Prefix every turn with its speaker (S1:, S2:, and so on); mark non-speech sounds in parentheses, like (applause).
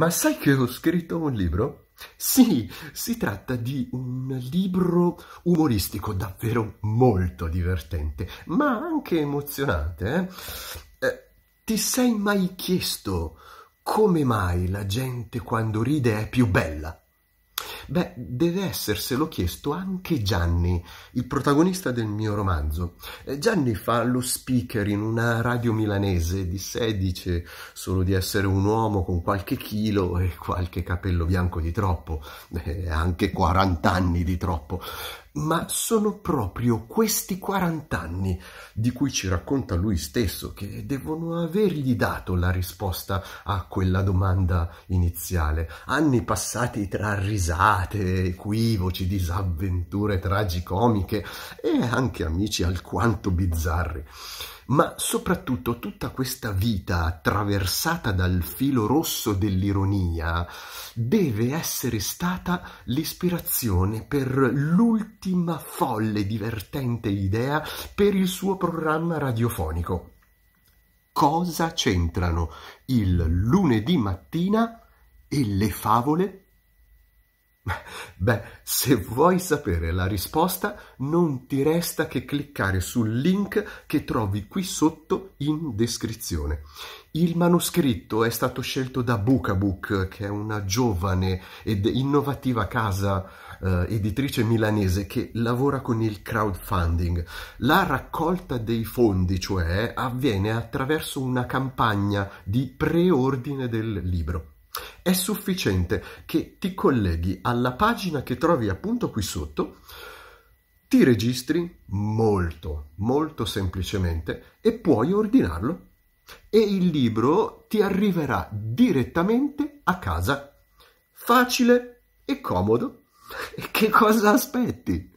S1: Ma sai che ho scritto un libro? Sì, si tratta di un libro umoristico davvero molto divertente, ma anche emozionante. Eh? Eh, ti sei mai chiesto come mai la gente quando ride è più bella? Beh, deve esserselo chiesto anche Gianni, il protagonista del mio romanzo. Eh, Gianni fa lo speaker in una radio milanese, di sé dice solo di essere un uomo con qualche chilo e qualche capello bianco di troppo, eh, anche 40 anni di troppo ma sono proprio questi 40 anni di cui ci racconta lui stesso che devono avergli dato la risposta a quella domanda iniziale. Anni passati tra risate, equivoci, disavventure tragicomiche e anche amici alquanto bizzarri ma soprattutto tutta questa vita attraversata dal filo rosso dell'ironia deve essere stata l'ispirazione per l'ultima folle divertente idea per il suo programma radiofonico. Cosa c'entrano il lunedì mattina e le favole (laughs) Beh, se vuoi sapere la risposta, non ti resta che cliccare sul link che trovi qui sotto in descrizione. Il manoscritto è stato scelto da Bookabook, che è una giovane ed innovativa casa eh, editrice milanese che lavora con il crowdfunding. La raccolta dei fondi, cioè, avviene attraverso una campagna di preordine del libro. È sufficiente che ti colleghi alla pagina che trovi appunto qui sotto, ti registri molto, molto semplicemente e puoi ordinarlo e il libro ti arriverà direttamente a casa. Facile e comodo. (laughs) E Che cosa aspetti?